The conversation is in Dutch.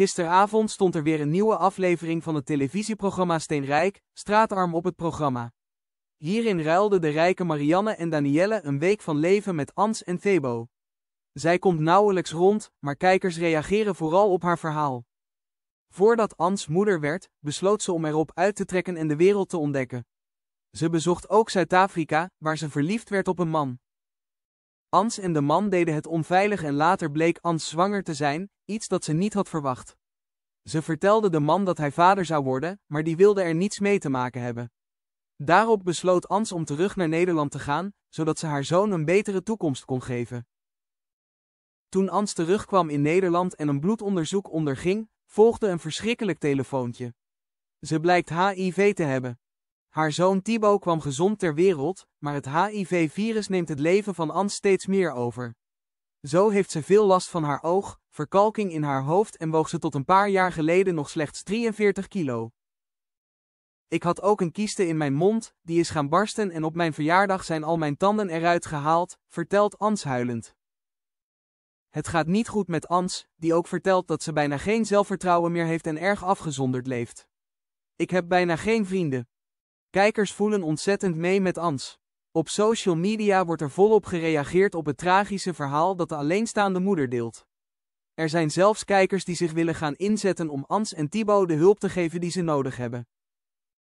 Gisteravond stond er weer een nieuwe aflevering van het televisieprogramma Steenrijk, straatarm op het programma. Hierin ruilden de rijke Marianne en Danielle een week van leven met Ans en Febo. Zij komt nauwelijks rond, maar kijkers reageren vooral op haar verhaal. Voordat Ans moeder werd, besloot ze om erop uit te trekken en de wereld te ontdekken. Ze bezocht ook Zuid-Afrika, waar ze verliefd werd op een man. Ans en de man deden het onveilig en later bleek Ans zwanger te zijn, iets dat ze niet had verwacht. Ze vertelde de man dat hij vader zou worden, maar die wilde er niets mee te maken hebben. Daarop besloot Ans om terug naar Nederland te gaan, zodat ze haar zoon een betere toekomst kon geven. Toen Ans terugkwam in Nederland en een bloedonderzoek onderging, volgde een verschrikkelijk telefoontje. Ze blijkt HIV te hebben. Haar zoon Thibaut kwam gezond ter wereld, maar het HIV-virus neemt het leven van Ans steeds meer over. Zo heeft ze veel last van haar oog, verkalking in haar hoofd en woog ze tot een paar jaar geleden nog slechts 43 kilo. Ik had ook een kieste in mijn mond, die is gaan barsten en op mijn verjaardag zijn al mijn tanden eruit gehaald, vertelt Ans huilend. Het gaat niet goed met Ans, die ook vertelt dat ze bijna geen zelfvertrouwen meer heeft en erg afgezonderd leeft. Ik heb bijna geen vrienden. Kijkers voelen ontzettend mee met Ans. Op social media wordt er volop gereageerd op het tragische verhaal dat de alleenstaande moeder deelt. Er zijn zelfs kijkers die zich willen gaan inzetten om Ans en Thibaut de hulp te geven die ze nodig hebben.